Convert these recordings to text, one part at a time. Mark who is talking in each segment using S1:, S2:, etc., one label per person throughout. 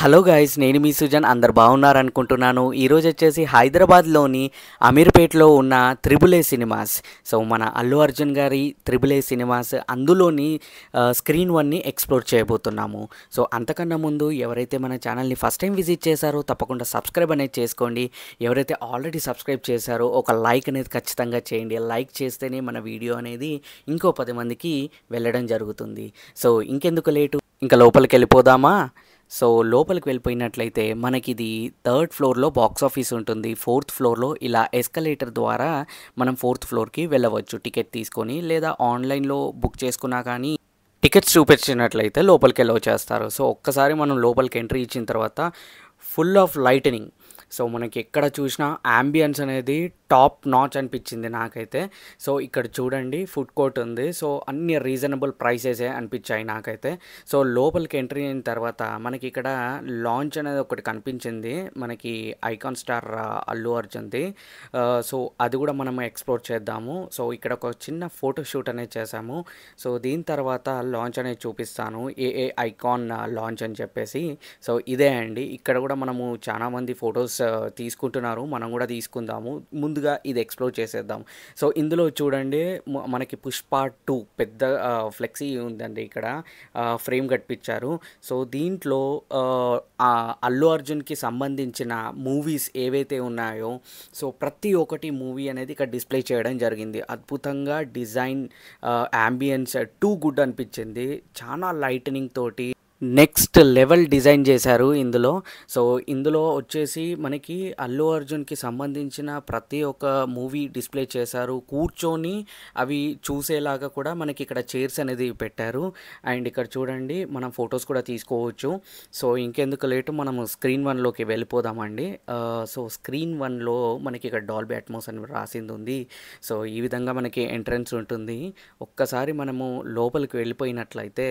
S1: hello guys నేను మీ సుజన్ అందరు బాగున్నారనుకుంటున్నాను ఈరోజు వచ్చేసి హైదరాబాద్లోని అమీర్పేట్లో ఉన్న త్రిబుల్ ఏ సినిమాస్ సో మన అల్లు అర్జున్ గారి త్రిబుల్ ఏ సినిమాస్ అందులోని స్క్రీన్ వన్ని ఎక్స్ప్లోర్ చేయబోతున్నాము సో అంతకన్నా ముందు ఎవరైతే మన ఛానల్ని ఫస్ట్ టైం విజిట్ చేశారో తప్పకుండా సబ్స్క్రైబ్ అనేది చేసుకోండి ఎవరైతే ఆల్రెడీ సబ్స్క్రైబ్ చేశారో ఒక లైక్ అనేది ఖచ్చితంగా చేయండి లైక్ చేస్తేనే మన వీడియో అనేది ఇంకో పది మందికి వెళ్ళడం జరుగుతుంది సో ఇంకెందుకు లేటు ఇంకా లోపలికి వెళ్ళిపోదామా సో లోపలికి వెళ్ళిపోయినట్లయితే మనకి ఇది థర్డ్ ఫ్లోర్లో బాక్స్ ఆఫీస్ ఉంటుంది ఫోర్త్ ఫ్లోర్లో ఇలా ఎస్కలేటర్ ద్వారా మనం ఫోర్త్ ఫ్లోర్కి వెళ్ళవచ్చు టికెట్ తీసుకొని లేదా ఆన్లైన్లో బుక్ చేసుకున్నా కానీ టికెట్స్ చూపించినట్లయితే లోపలికి వెళ్ళవ చేస్తారు సో ఒక్కసారి మనం లోపలికి ఎంట్రీ ఇచ్చిన తర్వాత ఫుల్ ఆఫ్ లైటనింగ్ సో మనకి ఎక్కడ చూసినా యాంబియన్స్ అనేది టాప్ నాచ్ అనిపించింది నాకైతే సో ఇక్కడ చూడండి ఫుడ్ కోర్ట్ ఉంది సో అన్ని రీజనబుల్ ప్రైసెసే అనిపించాయి నాకైతే సో లోపలికి ఎంట్రీ అయిన తర్వాత మనకి ఇక్కడ లాంచ్ అనేది ఒకటి కనిపించింది మనకి ఐకాన్ స్టార్ అల్లు అర్జున్ది సో అది కూడా మనం ఎక్స్ప్లోర్ చేద్దాము సో ఇక్కడ ఒక చిన్న ఫోటో షూట్ అనేది చేశాము సో దీని తర్వాత లాంచ్ అనేది చూపిస్తాను ఏఏ ఐకాన్ లాంచ్ అని చెప్పేసి సో ఇదే అండి ఇక్కడ కూడా మనము చాలామంది ఫొటోస్ తీసుకుంటున్నారు మనం కూడా తీసుకుందాము ముందు స్మూత్గా ఇది ఎక్స్ప్లోర్ చేసేద్దాం సో ఇందులో చూడండి మనకి పుష్ప టూ పెద్ద ఫ్లెక్సీ ఉందండి ఇక్కడ ఫ్రేమ్ కట్టించారు సో దీంట్లో అల్లు అర్జున్కి సంబంధించిన మూవీస్ ఏవైతే ఉన్నాయో సో ప్రతి ఒక్కటి మూవీ అనేది ఇక్కడ డిస్ప్లే చేయడం జరిగింది అద్భుతంగా డిజైన్ యాంబియన్స్ టూ గుడ్ అనిపించింది చాలా లైటనింగ్ తోటి నెక్స్ట్ లెవెల్ డిజైన్ చేశారు ఇందులో సో ఇందులో వచ్చేసి మనకి అల్లు అర్జున్కి సంబంధించిన ప్రతి ఒక్క మూవీ డిస్ప్లే చేశారు కూర్చొని అవి చూసేలాగా కూడా మనకి ఇక్కడ చైర్స్ అనేది పెట్టారు అండ్ ఇక్కడ చూడండి మనం ఫొటోస్ కూడా తీసుకోవచ్చు సో ఇంకెందుకు లేటు మనం స్క్రీన్ వన్లోకి వెళ్ళిపోదామండి సో స్క్రీన్ వన్లో మనకి ఇక్కడ డాల్బీ అట్మోస్ అని రాసింది ఉంది సో ఈ విధంగా మనకి ఎంట్రన్స్ ఉంటుంది ఒక్కసారి మనము లోపలికి వెళ్ళిపోయినట్లయితే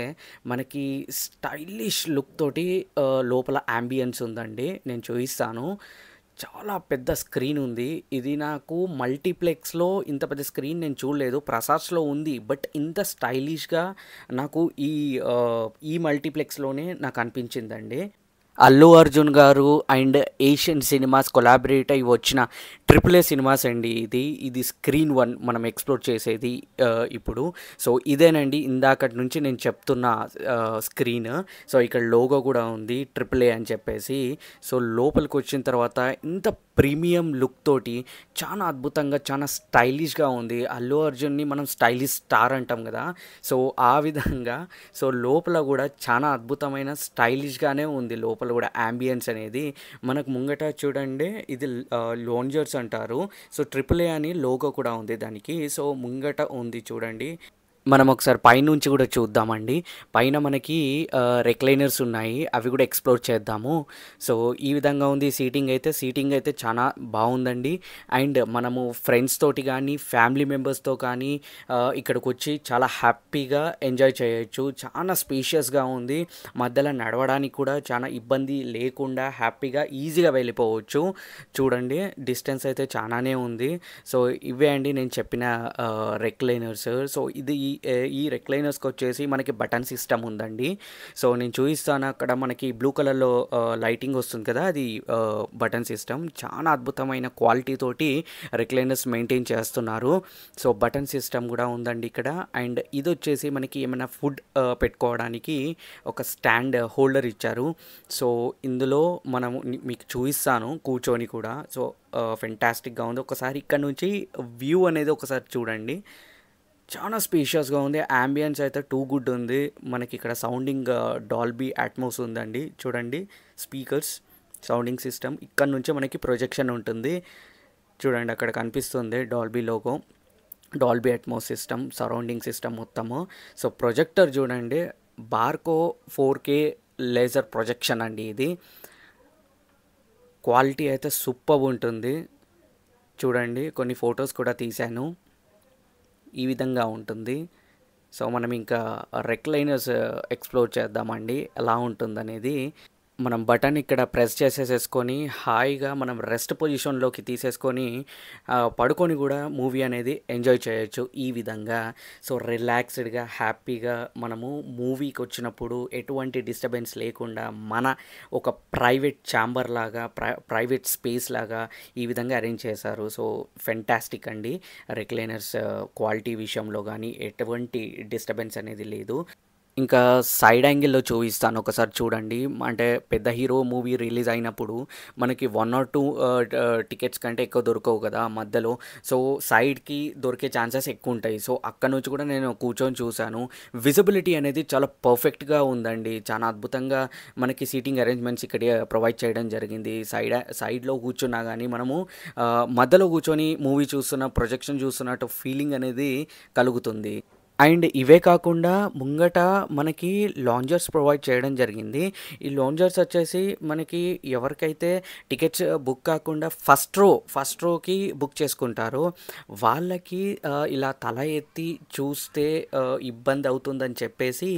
S1: మనకి స్టై స్టైలిష్ లుక్ తోటి లోపల యాంబియన్స్ ఉందండి నేను చూపిస్తాను చాలా పెద్ద స్క్రీన్ ఉంది ఇది నాకు మల్టీప్లెక్స్లో ఇంత పెద్ద స్క్రీన్ నేను చూడలేదు ప్రసాద్స్లో ఉంది బట్ ఇంత స్టైలిష్గా నాకు ఈ ఈ మల్టీప్లెక్స్లోనే నాకు అనిపించిందండి అల్లు అర్జున్ గారు అండ్ ఏషియన్ సినిమాస్ కొలాబరేట్ అయి వచ్చిన ట్రిపుల్ ఏ సినిమాస్ అండి ఇది ఇది స్క్రీన్ వన్ మనం ఎక్స్ప్లోర్ చేసేది ఇప్పుడు సో ఇదేనండి ఇందాక నుంచి నేను చెప్తున్న స్క్రీన్ సో ఇక్కడ లోగో కూడా ఉంది ట్రిపుల్ ఏ అని చెప్పేసి సో లోపలికి వచ్చిన తర్వాత ఇంత ప్రీమియం లుక్ తోటి చాలా అద్భుతంగా చాలా స్టైలిష్గా ఉంది అల్లు అర్జున్ని మనం స్టైలిష్ స్టార్ అంటాం కదా సో ఆ విధంగా సో లోపల కూడా చాలా అద్భుతమైన స్టైలిష్గానే ఉంది లోపల కూడా యాంబియన్స్ అనేది మనకు ముంగట చూడండి ఇది లోంజర్స్ అంటారు సో ట్రిపుల్ ఏ అని లోగో కూడా ఉంది దానికి సో ముంగట ఉంది చూడండి మనం ఒకసారి పైనుంచి కూడా చూద్దామండి పైన మనకి రెక్లైనర్స్ ఉన్నాయి అవి కూడా ఎక్స్ప్లోర్ చేద్దాము సో ఈ విధంగా ఉంది సీటింగ్ అయితే సీటింగ్ అయితే చాలా బాగుందండి అండ్ మనము ఫ్రెండ్స్ తోటి కానీ ఫ్యామిలీ మెంబర్స్తో కానీ ఇక్కడికి వచ్చి చాలా హ్యాపీగా ఎంజాయ్ చేయొచ్చు చాలా స్పీషియస్గా ఉంది మధ్యలో నడవడానికి కూడా చాలా ఇబ్బంది లేకుండా హ్యాపీగా ఈజీగా వెళ్ళిపోవచ్చు చూడండి డిస్టెన్స్ అయితే చాలానే ఉంది సో ఇవే అండి నేను చెప్పిన రెక్లైనర్స్ సో ఇది ఈ రెక్లైనర్స్కి వచ్చేసి మనకి బటన్ సిస్టమ్ ఉందండి సో నేను చూపిస్తాను అక్కడ మనకి బ్లూ కలర్లో లైటింగ్ వస్తుంది కదా అది బటన్ సిస్టమ్ చాలా అద్భుతమైన క్వాలిటీ తోటి రెక్లైనర్స్ మెయింటైన్ చేస్తున్నారు సో బటన్ సిస్టమ్ కూడా ఉందండి ఇక్కడ అండ్ ఇది వచ్చేసి మనకి ఏమైనా ఫుడ్ పెట్టుకోవడానికి ఒక స్టాండ్ హోల్డర్ ఇచ్చారు సో ఇందులో మనము మీకు చూపిస్తాను కూర్చొని కూడా సో ఫెంటాస్టిక్గా ఉంది ఒకసారి ఇక్కడ నుంచి వ్యూ అనేది ఒకసారి చూడండి చాలా స్పేషియస్గా ఉంది యాంబియన్స్ అయితే టూ గుడ్ ఉంది మనకి ఇక్కడ సౌండింగ్ డాల్బీ అట్మోస్ ఉందండి చూడండి స్పీకర్స్ సౌండింగ్ సిస్టమ్ ఇక్కడ నుంచే మనకి ప్రొజెక్షన్ ఉంటుంది చూడండి అక్కడ కనిపిస్తుంది Dolby logo Dolby Atmos system surrounding system మొత్తము సో ప్రొజెక్టర్ చూడండి Barco four K laser projection అండి ఇది క్వాలిటీ అయితే సూపర్ ఉంటుంది చూడండి కొన్ని ఫొటోస్ కూడా తీశాను ఈ విధంగా ఉంటుంది సో మనం ఇంకా రెక్లైనర్స్ ఎక్స్ప్లోర్ uh, చేద్దామండి ఎలా ఉంటుందనేది మనం బటన్ ఇక్కడ ప్రెస్ చేసేసేసుకొని హాయిగా మనం రెస్ట్ పొజిషన్లోకి తీసేసుకొని పడుకొని కూడా మూవీ అనేది ఎంజాయ్ చేయొచ్చు ఈ విధంగా సో రిలాక్స్డ్గా హ్యాపీగా మనము మూవీకి వచ్చినప్పుడు ఎటువంటి డిస్టర్బెన్స్ లేకుండా మన ఒక ప్రైవేట్ ఛాంబర్ లాగా ప్రైవేట్ స్పేస్ లాగా ఈ విధంగా అరేంజ్ చేశారు సో ఫెంటాస్టిక్ అండి రిక్లైనర్స్ క్వాలిటీ విషయంలో కానీ ఎటువంటి డిస్టర్బెన్స్ అనేది లేదు ఇంకా సైడ్ యాంగిల్లో చూపిస్తాను ఒకసారి చూడండి అంటే పెద్ద హీరో మూవీ రిలీజ్ అయినప్పుడు మనకి వన్ ఆర్ టూ టికెట్స్ కంటే ఎక్కువ దొరకవు కదా మధ్యలో సో సైడ్కి దొరికే ఛాన్సెస్ ఎక్కువ ఉంటాయి సో అక్కడ నుంచి కూడా నేను కూర్చొని చూశాను విజిబిలిటీ అనేది చాలా పర్ఫెక్ట్గా ఉందండి చాలా అద్భుతంగా మనకి సీటింగ్ అరేంజ్మెంట్స్ ఇక్కడ ప్రొవైడ్ చేయడం జరిగింది సైడ్ సైడ్లో కూర్చున్నా కానీ మనము మధ్యలో కూర్చొని మూవీ చూస్తున్న ప్రొజెక్షన్ చూస్తున్నట్టు ఫీలింగ్ అనేది కలుగుతుంది అండ్ ఇవే కాకుండా ముంగట మనకి లాంజర్స్ ప్రొవైడ్ చేయడం జరిగింది ఈ లాంజర్స్ వచ్చేసి మనకి ఎవరికైతే టికెట్స్ బుక్ కాకుండా ఫస్ట్ రో ఫస్ట్ రోకి బుక్ చేసుకుంటారో వాళ్ళకి ఇలా తల ఎత్తి చూస్తే ఇబ్బంది అవుతుందని చెప్పేసి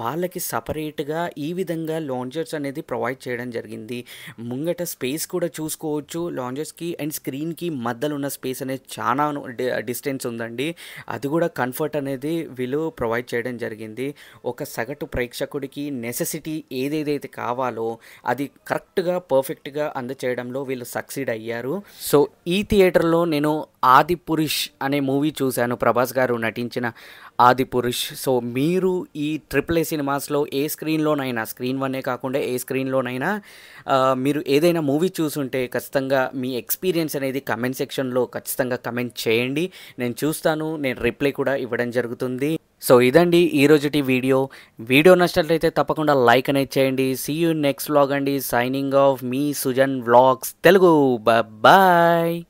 S1: వాళ్ళకి సపరేట్గా ఈ విధంగా లాంజర్స్ అనేది ప్రొవైడ్ చేయడం జరిగింది ముంగట స్పేస్ కూడా చూసుకోవచ్చు లాంజర్స్కి అండ్ స్క్రీన్కి మధ్యలో ఉన్న స్పేస్ అనేది చాలా డిస్టెన్స్ ఉందండి అది కూడా కంఫర్ట్ అనేది వీళ్ళు ప్రొవైడ్ చేయడం జరిగింది ఒక సగటు ప్రేక్షకుడికి నెసెసిటీ ఏదేదైతే కావాలో అది కరెక్ట్గా పర్ఫెక్ట్గా అందచేయడంలో వీళ్ళు సక్సీడ్ అయ్యారు సో ఈ థియేటర్లో నేను ఆది పురుష్ అనే మూవీ చూశాను ప్రభాస్ గారు నటించిన ఆదిపురుష్ సో మీరు ఈ ట్రిపుల్ ఏ సినిమాస్లో ఏ స్క్రీన్లోనైనా స్క్రీన్ వన్నే కాకుండా ఏ స్క్రీన్లోనైనా మీరు ఏదైనా మూవీ చూసుంటే ఖచ్చితంగా మీ ఎక్స్పీరియన్స్ అనేది కమెంట్ సెక్షన్లో ఖచ్చితంగా కమెంట్ చేయండి నేను చూస్తాను నేను రిప్లై కూడా ఇవ్వడం జరుగుతుంది సో ఇదండి ఈరోజుటి వీడియో వీడియో నచ్చినట్లయితే తప్పకుండా లైక్ అనేది చేయండి సీ యూ నెక్స్ట్ వ్లాగ్ అండి సైనింగ్ ఆఫ్ మీ సుజన్ వ్లాగ్స్ తెలుగు బాయ్